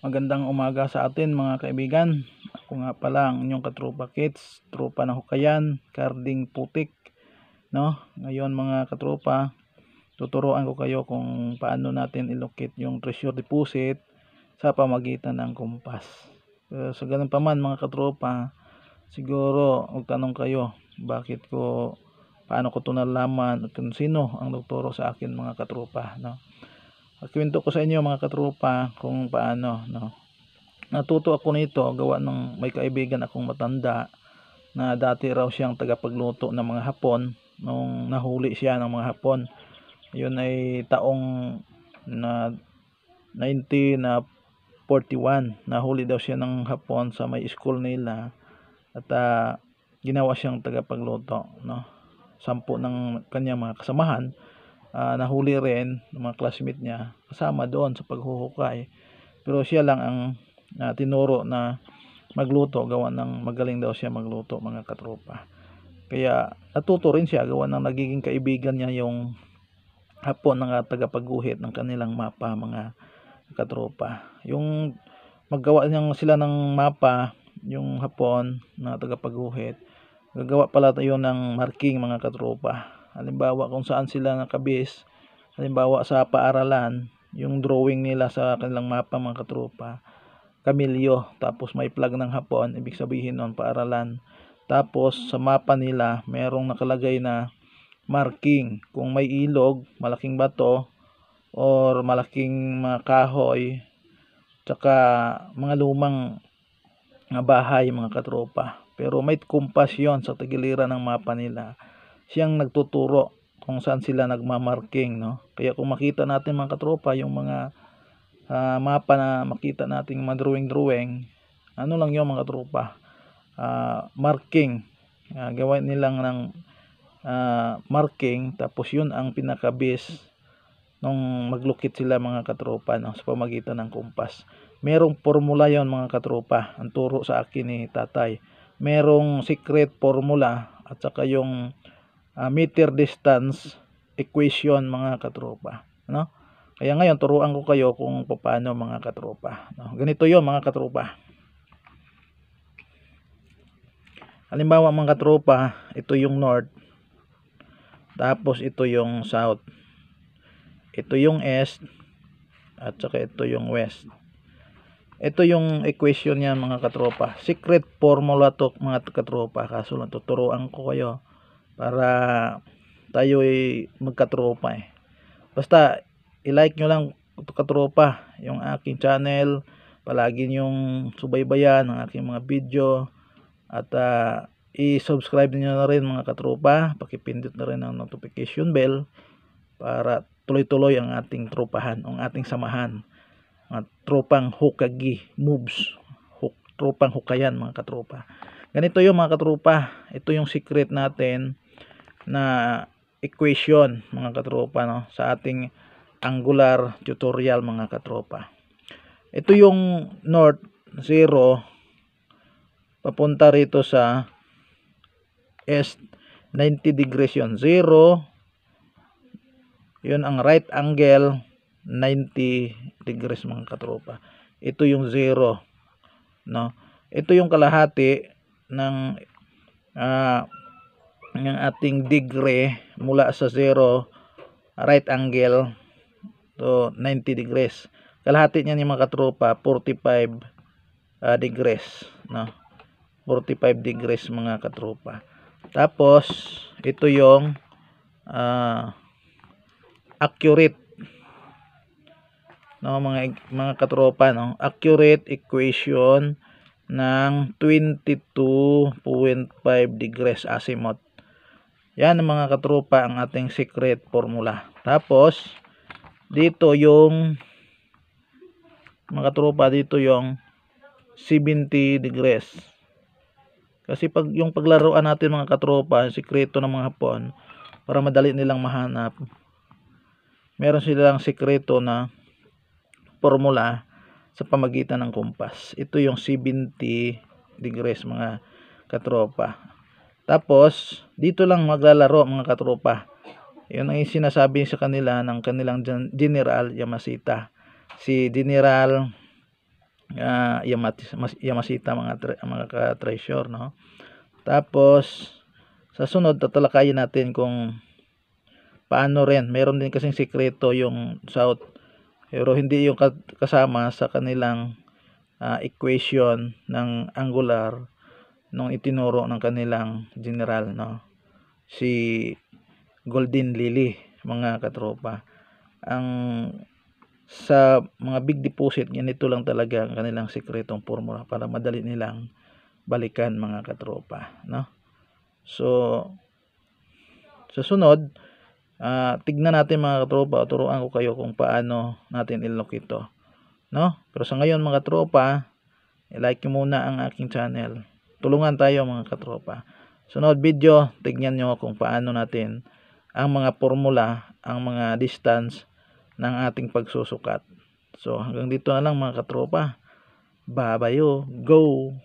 Magandang umaga sa atin mga kaibigan. Ako nga pala ang inyong katrupa kids, trupa na hukayan, karding putik. No? Ngayon mga katrupa, tuturuan ko kayo kung paano natin ilocate yung treasure deposit sa pamagitan ng kumpas. Pero sa ganun pa man mga katrupa, siguro magtanong kayo, bakit ko paano ko to nalaman at kung sino ang nagturo sa akin mga katrupa no Kwento ko sa inyo mga katropa kung paano, no. Natuto ako nito gawa ng may kaibigan akong matanda na dati raw siyang tagapagluto ng mga hapon nung nahuli siya ng mga hapon. Yun ay taong na 19 na 41 nahuli daw siya ng hapon sa may school nila at uh, ginawa siyang tagapagluto no sampo ng kanyang mga kasamahan uh, nahuli rin ng mga classmate niya kasama doon sa paghuhukay. Pero siya lang ang uh, tinuro na magluto gawa ng magaling daw siya magluto mga katropa. Kaya natuto rin siya gawa ng nagiging kaibigan niya yung hapon ng ah, tagapagguhit ng kanilang mapa mga katropa. Yung maggawa niyang sila ng mapa yung hapon na tagapagguhit gagawa pala tayo ng marking mga katropa halimbawa kung saan sila nakabis halimbawa sa paaralan yung drawing nila sa kanilang mapa mga katropa kamilyo tapos may plug ng hapon ibig sabihin nun paaralan tapos sa mapa nila merong nakalagay na marking kung may ilog malaking bato or malaking mga kahoy tsaka mga lumang mga bahay mga katropa pero may kumpas yon sa tagiliran ng mapa nila siyang nagtuturo kung saan sila nagmamarking no kaya kung makita natin mga katropa yung mga uh, mapa na makita natin mga drawing drawing ano lang yun mga katropa uh, marking uh, ah, gawain nilang ng uh, marking tapos yun ang pinakabis nung maglukit sila mga katropa no, sa pamagitan ng kumpas merong formula yon mga katropa ang turo sa akin ni tatay merong secret formula at saka yung uh, meter distance equation mga katropa no kaya ngayon turuan ko kayo kung paano mga katropa no ganito 'yon mga katropa halimbawa mga katropa ito yung north tapos ito yung south ito yung east at saka ito yung west ito yung equation niya mga katropa secret formula to mga katropa kaso lang tuturuan ko kayo para tayo ay magkatropa eh. Basta i-like nyo lang katropa yung aking channel palagi nyong subaybayan ang aking mga video at uh, i-subscribe niyo na rin mga katropa pakipindot na rin ang notification bell para tuloy-tuloy ang ating tropahan ang ating samahan mga tropang hokagi moves Huk, tropang hukayan mga katropa ganito yung mga katropa ito yung secret natin na equation mga katropa no sa ating angular tutorial mga katropa. Ito yung north 0 papunta rito sa S 90 degrees yon 0 yun ang right angle 90 degrees mga katropa. Ito yung 0 no. Ito yung kalahati ng uh, ng ating degree mula sa 0 right angle to 90 degrees kalahati niyan yung mga katropa 45 uh, ah, degrees no 45 degrees mga katropa tapos ito yung uh, accurate no mga mga katropa no accurate equation ng 22.5 degrees azimuth yan ang mga katropa ang ating secret formula. Tapos, dito yung mga katropa dito yung 70 degrees. Kasi pag yung paglaruan natin mga katropa, sikreto ng mga hapon, para madali nilang mahanap, meron silang sikreto na formula sa pamagitan ng kompas. Ito yung 70 degrees mga katropa. Tapos, dito lang maglalaro mga katropa. Yun ang sinasabi sa kanila ng kanilang General Yamashita. Si General uh, ah, Yamashita mga, mga ka-treasure. No? Tapos, sa sunod, tatalakayin natin kung paano rin. Meron din kasing sikreto yung South. Pero hindi yung kasama sa kanilang uh, equation ng angular nung itinuro ng kanilang general no si Golden Lily mga katropa ang sa mga big deposit ganito lang talaga ang kanilang sikretong formula para madali nilang balikan mga katropa no so sa sunod uh, tignan natin mga katropa turuan ko kayo kung paano natin ilok ito no pero sa ngayon mga katropa i-like muna ang aking channel Tulungan tayo mga katropa. Sunod video, tignan nyo kung paano natin ang mga formula, ang mga distance ng ating pagsusukat. So hanggang dito na lang mga katropa. Babayo, go!